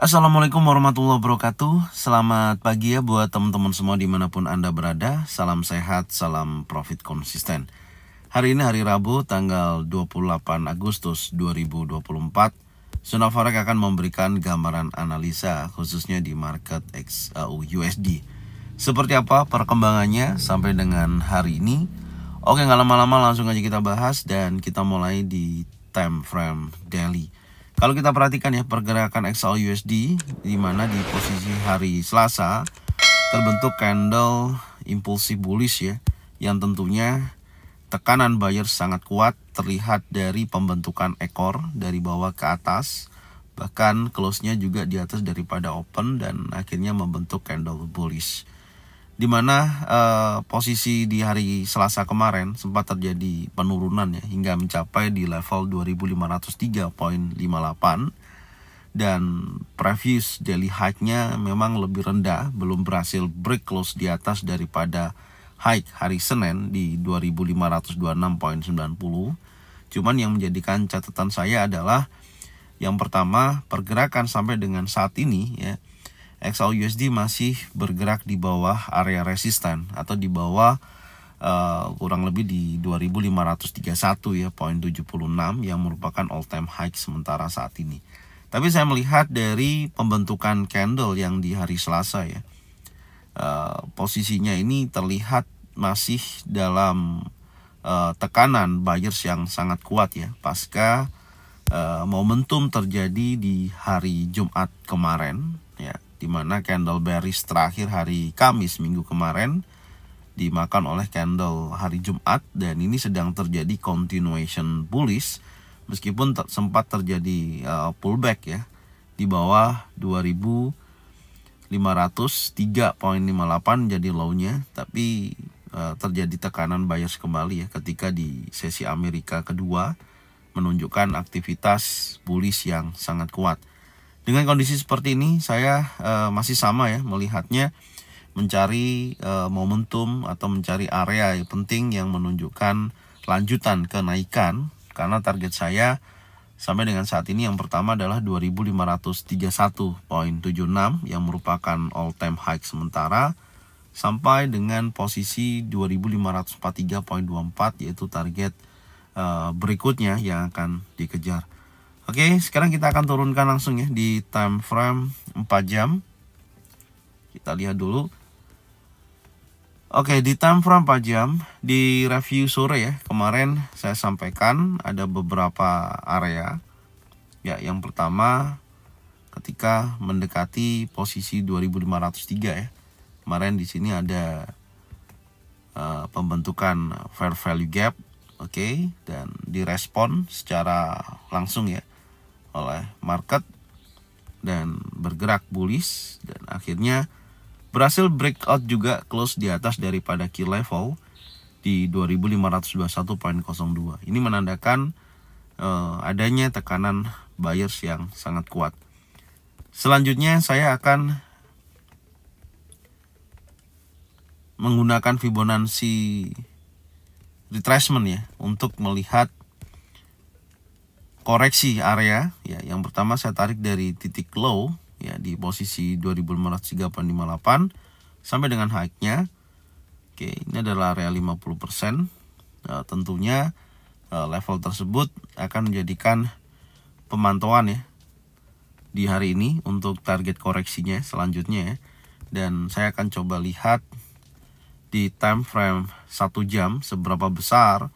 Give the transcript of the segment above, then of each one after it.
Assalamualaikum warahmatullahi wabarakatuh Selamat pagi ya buat teman-teman semua dimanapun Anda berada Salam sehat, salam profit konsisten Hari ini hari Rabu tanggal 28 Agustus 2024 Sunafarek akan memberikan gambaran analisa khususnya di market XAUUSD. Uh, USD Seperti apa perkembangannya sampai dengan hari ini Oke nggak lama-lama langsung aja kita bahas dan kita mulai di time frame daily kalau kita perhatikan ya pergerakan XAU USD di mana di posisi hari Selasa terbentuk candle impulsif bullish ya yang tentunya tekanan buyer sangat kuat terlihat dari pembentukan ekor dari bawah ke atas bahkan close-nya juga di atas daripada open dan akhirnya membentuk candle bullish di mana uh, posisi di hari Selasa kemarin sempat terjadi penurunan ya hingga mencapai di level 2503.58 dan previous daily high-nya memang lebih rendah belum berhasil break close di atas daripada high hari Senin di 2526.90 cuman yang menjadikan catatan saya adalah yang pertama pergerakan sampai dengan saat ini ya XAUUSD masih bergerak di bawah area resisten atau di bawah uh, kurang lebih di 2531 ya poin 76 yang merupakan all time high sementara saat ini. Tapi saya melihat dari pembentukan candle yang di hari Selasa ya. Uh, posisinya ini terlihat masih dalam uh, tekanan buyers yang sangat kuat ya pasca momentum terjadi di hari Jumat kemarin ya di mana candle bearish terakhir hari Kamis minggu kemarin dimakan oleh candle hari Jumat dan ini sedang terjadi continuation bullish meskipun ter sempat terjadi uh, pullback ya di bawah 2503.58 jadi low-nya tapi uh, terjadi tekanan bias kembali ya ketika di sesi Amerika kedua menunjukkan aktivitas bullish yang sangat kuat dengan kondisi seperti ini, saya uh, masih sama ya melihatnya mencari uh, momentum atau mencari area yang penting yang menunjukkan lanjutan kenaikan karena target saya sampai dengan saat ini yang pertama adalah 2531.76 yang merupakan all time high sementara sampai dengan posisi 2543.24 yaitu target uh, berikutnya yang akan dikejar. Oke, sekarang kita akan turunkan langsung ya di time frame 4 jam. Kita lihat dulu. Oke, di time frame 4 jam, di review sore ya, kemarin saya sampaikan ada beberapa area. Ya, yang pertama ketika mendekati posisi 2503 ya. Kemarin di sini ada uh, pembentukan fair value gap, oke, okay, dan direspon secara langsung ya oleh market dan bergerak bullish dan akhirnya berhasil breakout juga close di atas daripada key level di 2521.02. Ini menandakan uh, adanya tekanan buyers yang sangat kuat. Selanjutnya saya akan menggunakan Fibonacci retracement ya untuk melihat koreksi area ya yang pertama saya tarik dari titik low ya di posisi 2538 sampai dengan high-nya Oke ini adalah area 50% nah, tentunya eh, level tersebut akan menjadikan pemantauan ya di hari ini untuk target koreksinya selanjutnya ya. dan saya akan coba lihat di time frame satu jam seberapa besar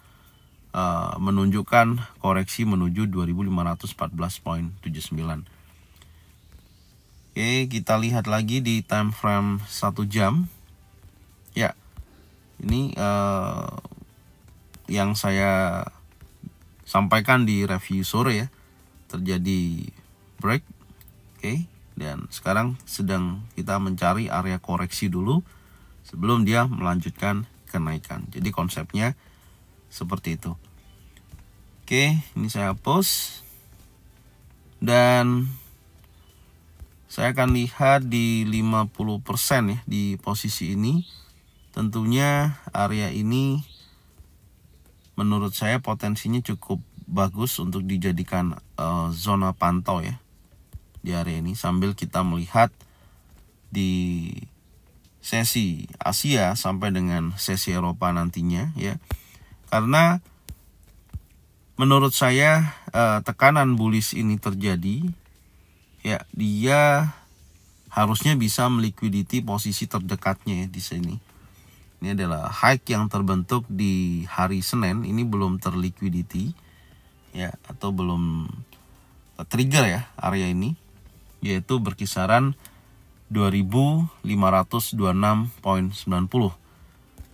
Eh, menunjukkan koreksi menuju 2514.79. Oke, kita lihat lagi di time frame 1 jam. Ya. Ini uh, yang saya sampaikan di review sore ya. Terjadi break. Oke, dan sekarang sedang kita mencari area koreksi dulu sebelum dia melanjutkan kenaikan. Jadi konsepnya seperti itu oke ini saya hapus dan saya akan lihat di 50% ya di posisi ini tentunya area ini menurut saya potensinya cukup bagus untuk dijadikan uh, zona pantau ya di area ini sambil kita melihat di sesi Asia sampai dengan sesi Eropa nantinya ya karena menurut saya eh, tekanan bullish ini terjadi ya dia harusnya bisa melikuiditi posisi terdekatnya ya di sini. Ini adalah high yang terbentuk di hari Senin, ini belum terlikuiditi ya atau belum trigger ya area ini yaitu berkisaran 2526.90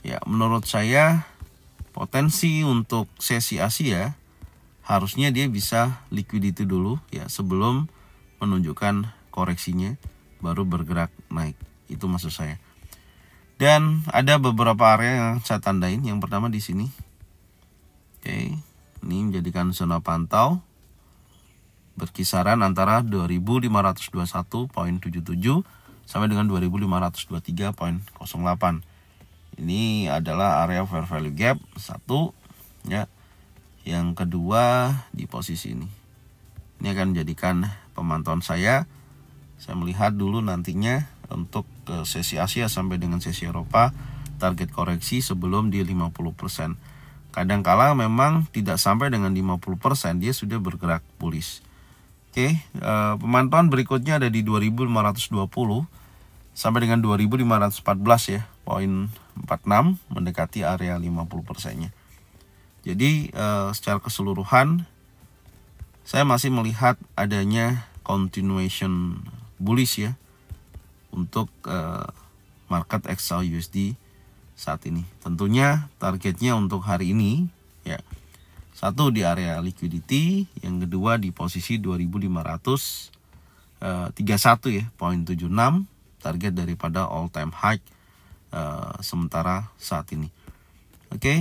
ya menurut saya potensi untuk sesi Asia harusnya dia bisa liquidity dulu ya sebelum menunjukkan koreksinya baru bergerak naik itu maksud saya dan ada beberapa area yang saya tandain yang pertama di sini oke ini menjadikan zona pantau berkisaran antara 2521.77 sampai dengan 2523.08 ini adalah area fair value gap satu ya yang kedua di posisi ini ini akan menjadikan pemantauan saya saya melihat dulu nantinya untuk eh, sesi Asia sampai dengan sesi Eropa target koreksi sebelum di 50% kadangkala memang tidak sampai dengan 50% dia sudah bergerak bullish Oke, okay, eh, pemantauan berikutnya ada di 2520 sampai dengan 2514 ya. 0,46 mendekati area 50 persennya. Jadi eh, secara keseluruhan saya masih melihat adanya continuation bullish ya untuk eh, market XAU USD saat ini. Tentunya targetnya untuk hari ini ya satu di area liquidity, yang kedua di posisi 2500 31 eh, ya, 0.76 target daripada all time high uh, sementara saat ini. Oke. Okay?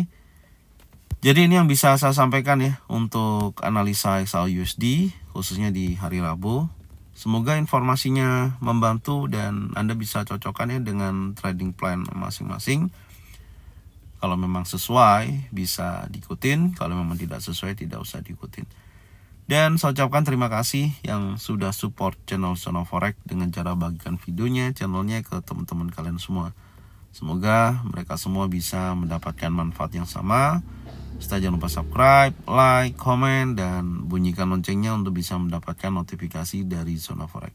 Jadi ini yang bisa saya sampaikan ya untuk analisa usd khususnya di hari Rabu. Semoga informasinya membantu dan Anda bisa cocokkan ya dengan trading plan masing-masing. Kalau memang sesuai bisa diikutin, kalau memang tidak sesuai tidak usah diikutin. Dan saya ucapkan terima kasih yang sudah support channel sonoforex dengan cara bagikan videonya, channelnya ke teman-teman kalian semua. Semoga mereka semua bisa mendapatkan manfaat yang sama. Serta jangan lupa subscribe, like, komen, dan bunyikan loncengnya untuk bisa mendapatkan notifikasi dari Zona Forex.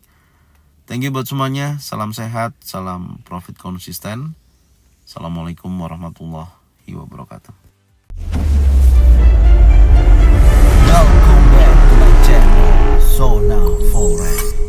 Thank you buat semuanya. Salam sehat, salam profit konsisten. Assalamualaikum warahmatullahi wabarakatuh. Welcome back to my channel, Zona Forex.